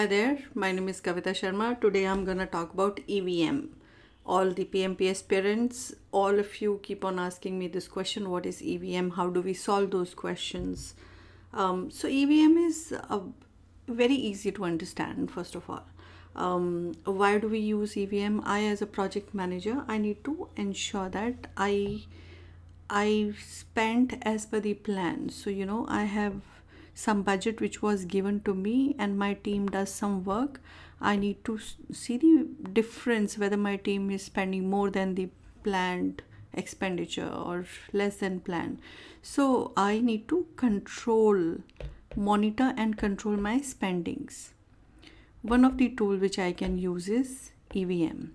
Hi there, my name is Kavita Sharma. Today I'm gonna talk about EVM. All the PMPS parents, all of you keep on asking me this question, what is EVM? How do we solve those questions? Um, so EVM is very easy to understand, first of all. Um, why do we use EVM? I, as a project manager, I need to ensure that I I spent as per the plan. So, you know, I have some budget which was given to me and my team does some work i need to see the difference whether my team is spending more than the planned expenditure or less than planned so i need to control monitor and control my spendings one of the tool which i can use is evm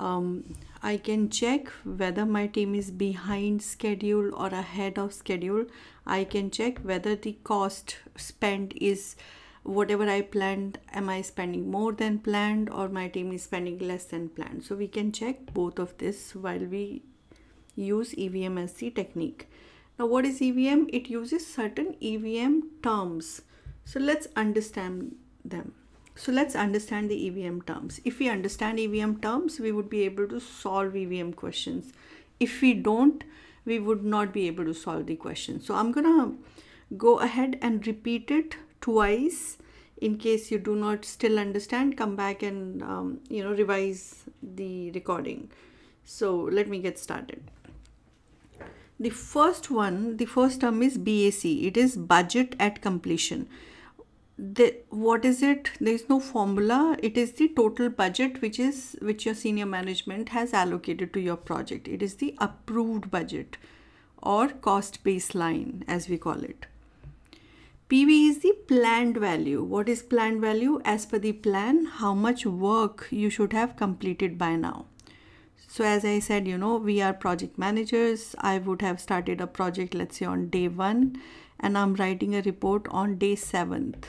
um, I can check whether my team is behind schedule or ahead of schedule. I can check whether the cost spent is whatever I planned, am I spending more than planned or my team is spending less than planned. So we can check both of this while we use EVM as the technique. Now what is EVM? It uses certain EVM terms. So let's understand them. So let's understand the EVM terms. If we understand EVM terms, we would be able to solve EVM questions. If we don't, we would not be able to solve the question. So I'm going to go ahead and repeat it twice in case you do not still understand come back and um, you know revise the recording so let me get started the first one the first term is bac it is budget at completion the, what is it there is no formula it is the total budget which is which your senior management has allocated to your project it is the approved budget or cost baseline as we call it PV is the planned value what is planned value as per the plan how much work you should have completed by now so as I said you know we are project managers I would have started a project let's say on day one and I'm writing a report on day 7th.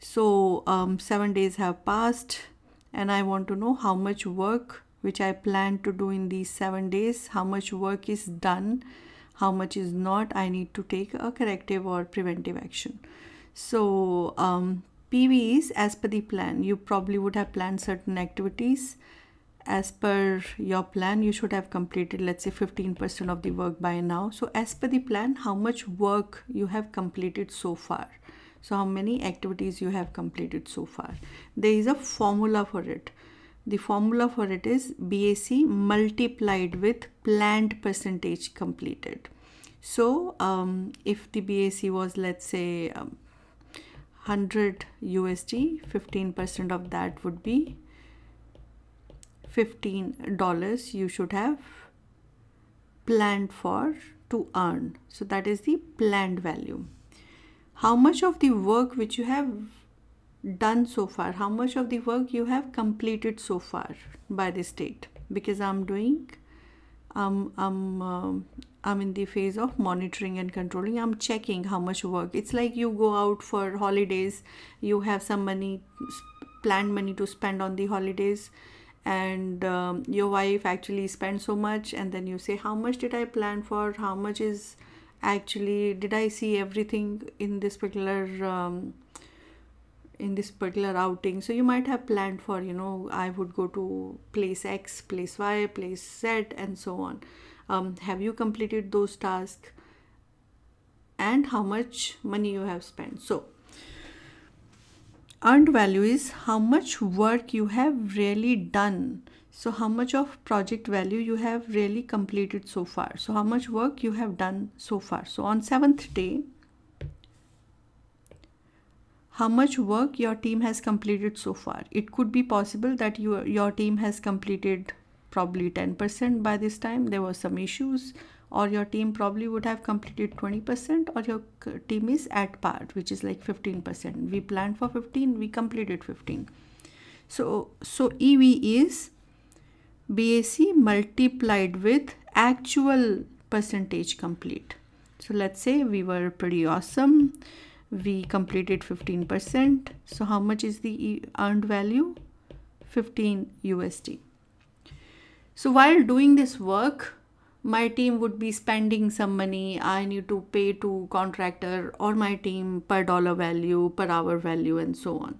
So um, 7 days have passed and I want to know how much work which I plan to do in these 7 days, how much work is done, how much is not, I need to take a corrective or preventive action. So um, PVs as per the plan, you probably would have planned certain activities as per your plan you should have completed let's say 15% of the work by now so as per the plan how much work you have completed so far so how many activities you have completed so far there is a formula for it the formula for it is BAC multiplied with planned percentage completed so um, if the BAC was let's say um, 100 USD 15% of that would be $15 you should have planned for to earn. So that is the planned value. How much of the work which you have done so far, how much of the work you have completed so far by the state because I'm doing, um, I'm, um, I'm in the phase of monitoring and controlling. I'm checking how much work. It's like you go out for holidays, you have some money, planned money to spend on the holidays and um, your wife actually spent so much and then you say how much did i plan for how much is actually did i see everything in this particular um, in this particular outing so you might have planned for you know i would go to place x place y place z and so on um, have you completed those tasks and how much money you have spent so earned value is how much work you have really done so how much of project value you have really completed so far so how much work you have done so far so on seventh day how much work your team has completed so far it could be possible that you, your team has completed probably 10% by this time there were some issues or your team probably would have completed 20% or your team is at par which is like 15% we planned for 15 we completed 15 so so ev is bac multiplied with actual percentage complete so let's say we were pretty awesome we completed 15% so how much is the earned value 15 usd so while doing this work my team would be spending some money i need to pay to contractor or my team per dollar value per hour value and so on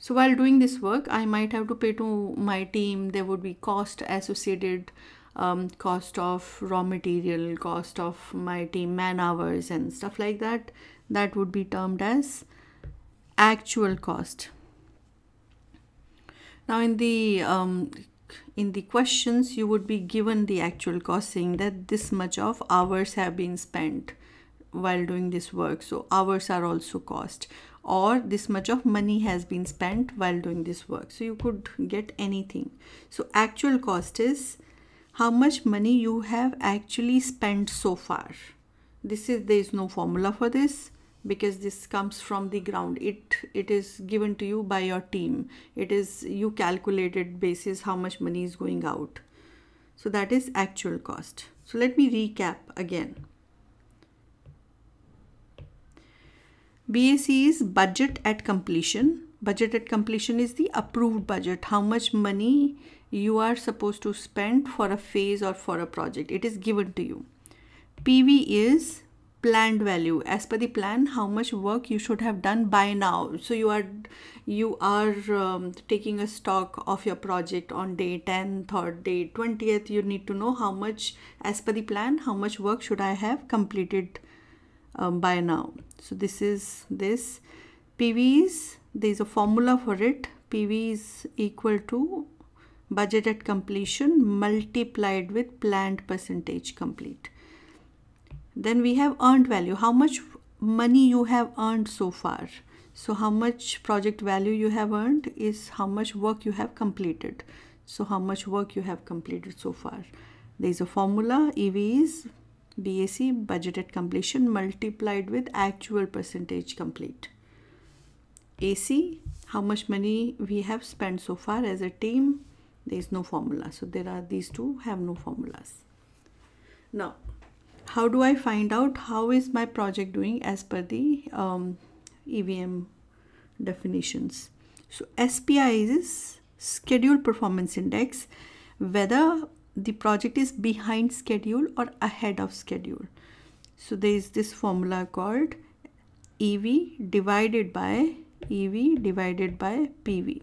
so while doing this work i might have to pay to my team there would be cost associated um, cost of raw material cost of my team man hours and stuff like that that would be termed as actual cost now in the um, in the questions you would be given the actual cost saying that this much of hours have been spent while doing this work so hours are also cost or this much of money has been spent while doing this work so you could get anything so actual cost is how much money you have actually spent so far this is there is no formula for this because this comes from the ground it it is given to you by your team it is you calculated basis how much money is going out so that is actual cost so let me recap again BAC is budget at completion budget at completion is the approved budget how much money you are supposed to spend for a phase or for a project it is given to you PV is planned value as per the plan how much work you should have done by now so you are you are um, taking a stock of your project on day 10, third day 20th you need to know how much as per the plan how much work should i have completed um, by now so this is this pvs there is a formula for it pv is equal to budget at completion multiplied with planned percentage complete then we have earned value how much money you have earned so far so how much project value you have earned is how much work you have completed so how much work you have completed so far there is a formula ev is bac budgeted completion multiplied with actual percentage complete ac how much money we have spent so far as a team there is no formula so there are these two have no formulas now how do I find out how is my project doing as per the um, EVM definitions. So SPI is schedule performance index, whether the project is behind schedule or ahead of schedule. So there is this formula called EV divided by EV divided by PV.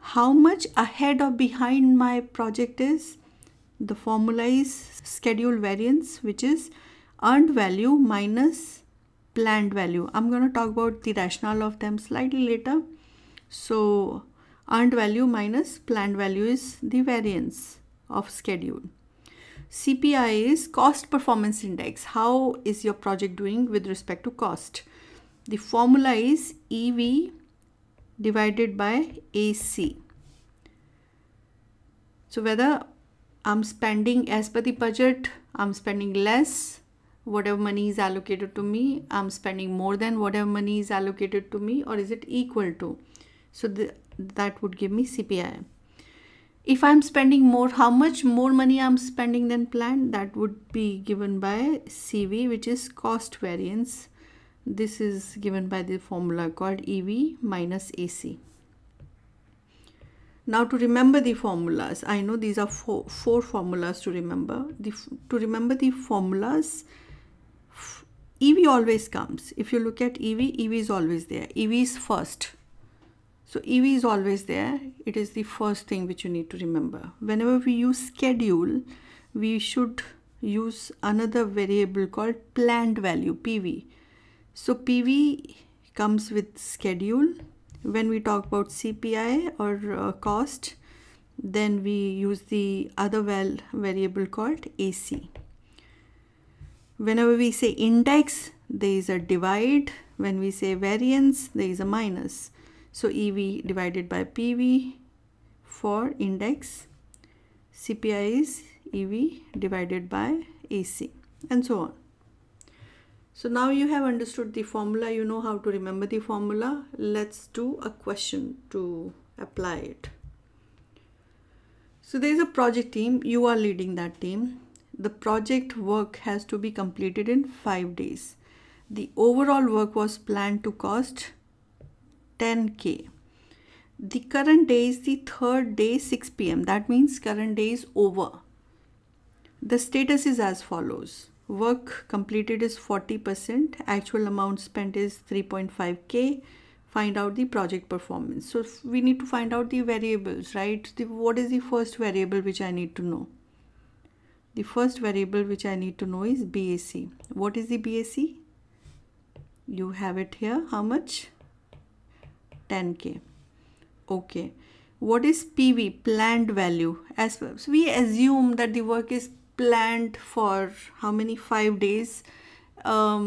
How much ahead or behind my project is the formula is schedule variance which is earned value minus planned value. I'm going to talk about the rationale of them slightly later. So earned value minus planned value is the variance of schedule. CPI is cost performance index. How is your project doing with respect to cost? The formula is EV divided by AC. So whether I'm spending as per the budget, I'm spending less whatever money is allocated to me, I'm spending more than whatever money is allocated to me or is it equal to? So the, that would give me CPI. If I'm spending more, how much more money I'm spending than planned, that would be given by CV, which is cost variance. This is given by the formula called EV minus AC. Now to remember the formulas, I know these are four, four formulas to remember. The, to remember the formulas, EV always comes. If you look at EV, EV is always there. EV is first. So EV is always there. It is the first thing which you need to remember. Whenever we use schedule, we should use another variable called planned value, PV. So PV comes with schedule when we talk about CPI or uh, cost, then we use the other val variable called AC. Whenever we say index, there is a divide. When we say variance, there is a minus. So EV divided by PV for index, CPI is EV divided by AC and so on. So now you have understood the formula, you know how to remember the formula. Let's do a question to apply it. So there is a project team, you are leading that team. The project work has to be completed in five days. The overall work was planned to cost 10k. The current day is the third day 6 pm. That means current day is over. The status is as follows work completed is 40% actual amount spent is 3.5k find out the project performance so we need to find out the variables right the, what is the first variable which i need to know the first variable which i need to know is bac what is the bac you have it here how much 10k okay what is pv planned value as well so we assume that the work is planned for how many five days um,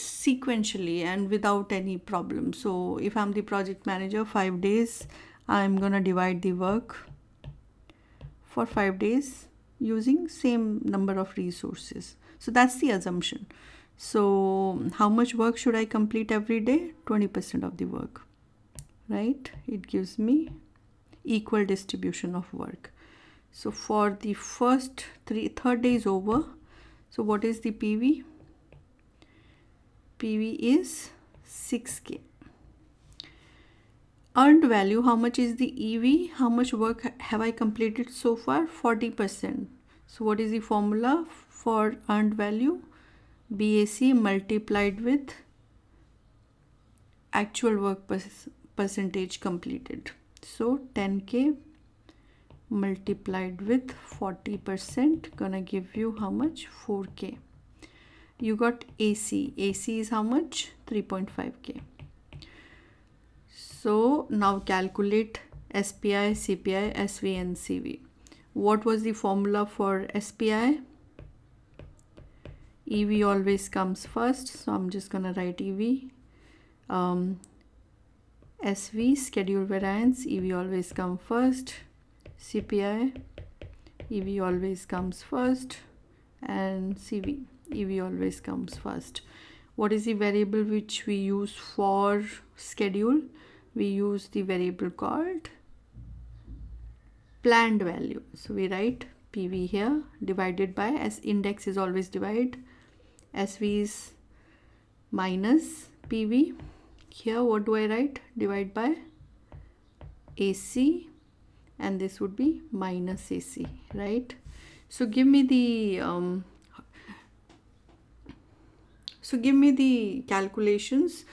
sequentially and without any problem. So if I'm the project manager, five days, I'm gonna divide the work for five days using same number of resources. So that's the assumption. So how much work should I complete every day? 20% of the work, right? It gives me equal distribution of work so for the first three third day is over so what is the pv pv is 6k earned value how much is the ev how much work have i completed so far 40 percent so what is the formula for earned value bac multiplied with actual work percentage completed so 10k multiplied with 40% gonna give you how much 4k you got AC AC is how much 3.5k so now calculate SPI CPI SV and CV what was the formula for SPI EV always comes first so I'm just gonna write EV um, SV schedule variance EV always come first CPI EV always comes first and CV EV always comes first what is the variable which we use for schedule we use the variable called planned value so we write PV here divided by as index is always divide SV is minus PV here what do I write divide by AC and this would be minus AC, right? So give me the um, so give me the calculations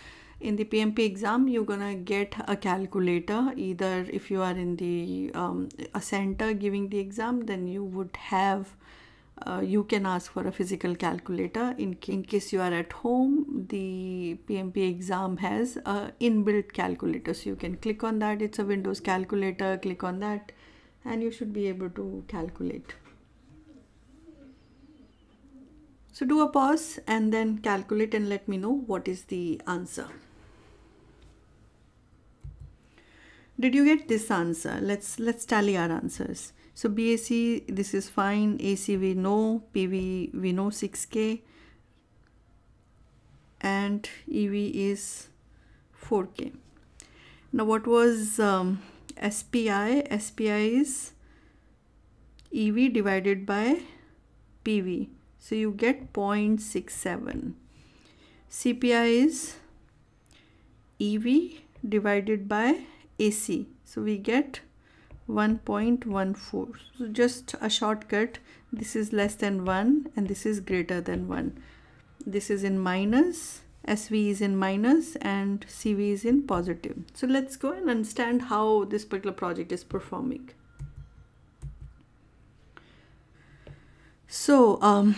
in the PMP exam you're gonna get a calculator either if you are in the um, a center giving the exam then you would have uh, you can ask for a physical calculator in, in case you are at home the PMP exam has a inbuilt calculator so you can click on that it's a Windows calculator click on that and you should be able to calculate so do a pause and then calculate and let me know what is the answer did you get this answer let's let's tally our answers so BAC, this is fine. AC we know, PV we know 6K and EV is 4K. Now what was um, SPI? SPI is EV divided by PV. So you get 0.67. CPI is EV divided by AC. So we get 1.14 so just a shortcut this is less than 1 and this is greater than 1 this is in minus SV is in minus and CV is in positive so let's go and understand how this particular project is performing so um,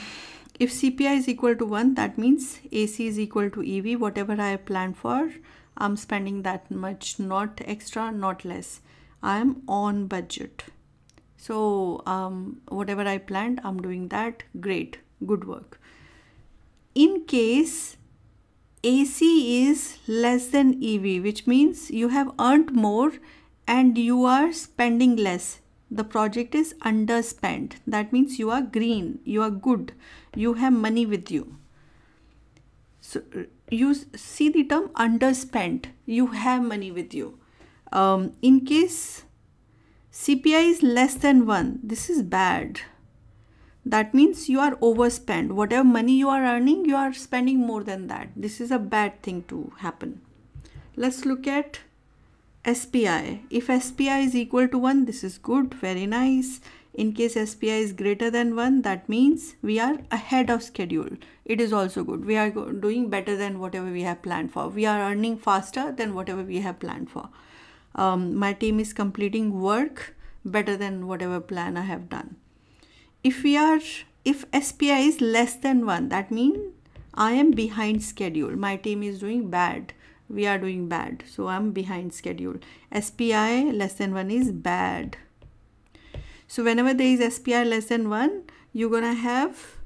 if CPI is equal to 1 that means AC is equal to EV whatever I plan for I'm spending that much not extra not less I am on budget. So um, whatever I planned, I'm doing that. Great, good work. In case AC is less than EV, which means you have earned more and you are spending less. The project is underspent. That means you are green, you are good, you have money with you. So you see the term underspent, you have money with you um, in case CPI is less than 1, this is bad. That means you are overspent. Whatever money you are earning, you are spending more than that. This is a bad thing to happen. Let's look at SPI. If SPI is equal to 1, this is good, very nice. In case SPI is greater than 1, that means we are ahead of schedule. It is also good. We are doing better than whatever we have planned for. We are earning faster than whatever we have planned for um, my team is completing work better than whatever plan I have done. If we are, if SPI is less than one, that means I am behind schedule. My team is doing bad. We are doing bad. So I'm behind schedule. SPI less than one is bad. So whenever there is SPI less than one, you're going to have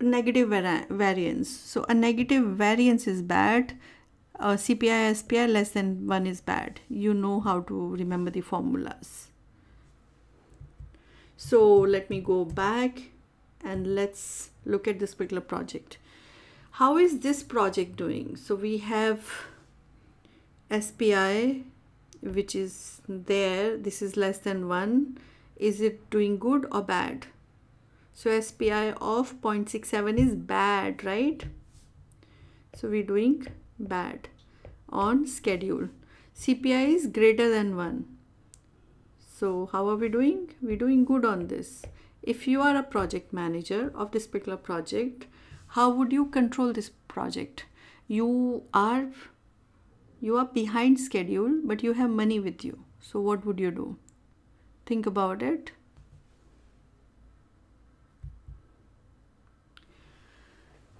negative variance. So a negative variance is bad uh, CPI, SPI less than 1 is bad. You know how to remember the formulas. So let me go back and let's look at this particular project. How is this project doing? So we have SPI which is there. This is less than 1. Is it doing good or bad? So SPI of 0.67 is bad, right? So we're doing bad on schedule CPI is greater than 1 so how are we doing we're doing good on this if you are a project manager of this particular project how would you control this project you are you are behind schedule but you have money with you so what would you do think about it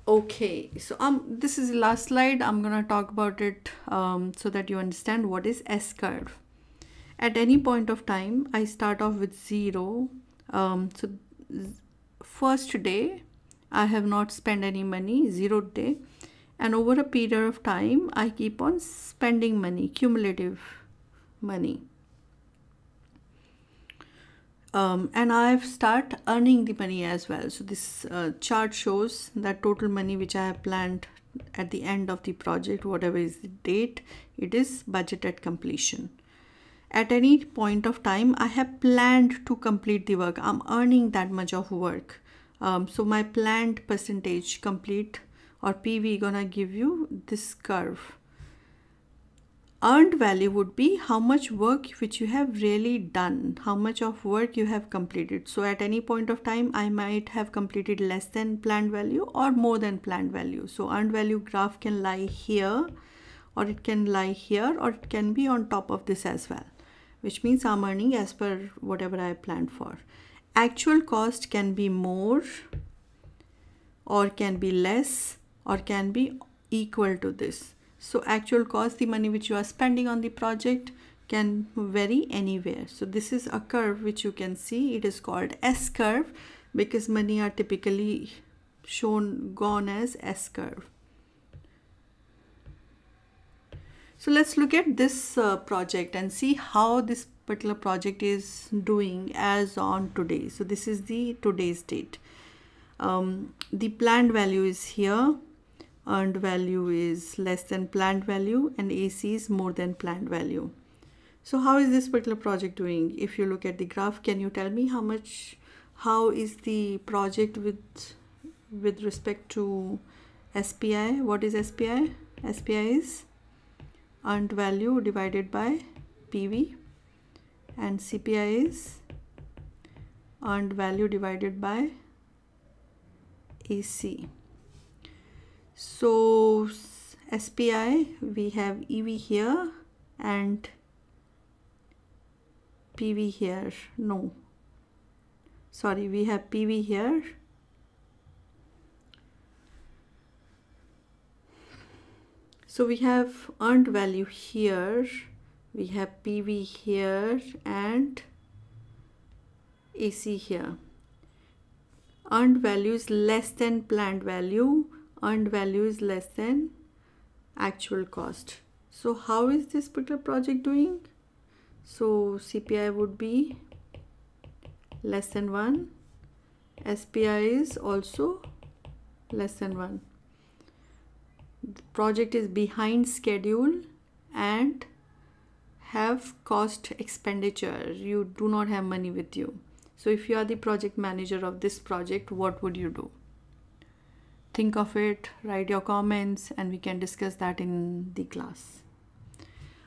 Okay, so um, this is the last slide. I'm going to talk about it um, so that you understand what is S-curve. At any point of time, I start off with 0. Um, so first day, I have not spent any money, 0 day. And over a period of time, I keep on spending money, cumulative money um, and I've start earning the money as well. So this uh, chart shows that total money which I have planned at the end of the project, whatever is the date, it is budgeted completion. At any point of time, I have planned to complete the work. I'm earning that much of work. Um, so my planned percentage complete or PV gonna give you this curve earned value would be how much work which you have really done how much of work you have completed so at any point of time i might have completed less than planned value or more than planned value so earned value graph can lie here or it can lie here or it can be on top of this as well which means i'm earning as per whatever i planned for actual cost can be more or can be less or can be equal to this so actual cost, the money which you are spending on the project can vary anywhere. So this is a curve which you can see. It is called S curve because money are typically shown gone as S curve. So let's look at this uh, project and see how this particular project is doing as on today. So this is the today's date. Um, the planned value is here earned value is less than planned value and AC is more than planned value. So how is this particular project doing? If you look at the graph, can you tell me how much, how is the project with, with respect to SPI? What is SPI? SPI is earned value divided by PV and CPI is earned value divided by AC. So SPI, we have EV here and PV here. No, sorry, we have PV here. So we have earned value here, we have PV here and AC here. Earned value is less than planned value earned value is less than actual cost. So how is this particular project doing? So CPI would be less than 1. SPI is also less than 1. The project is behind schedule and have cost expenditure. You do not have money with you. So if you are the project manager of this project, what would you do? think of it, write your comments and we can discuss that in the class.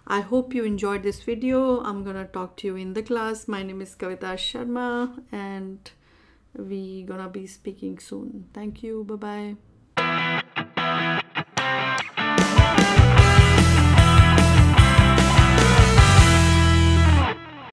I hope you enjoyed this video. I'm gonna talk to you in the class. My name is Kavita Sharma and we gonna be speaking soon. Thank you. Bye-bye.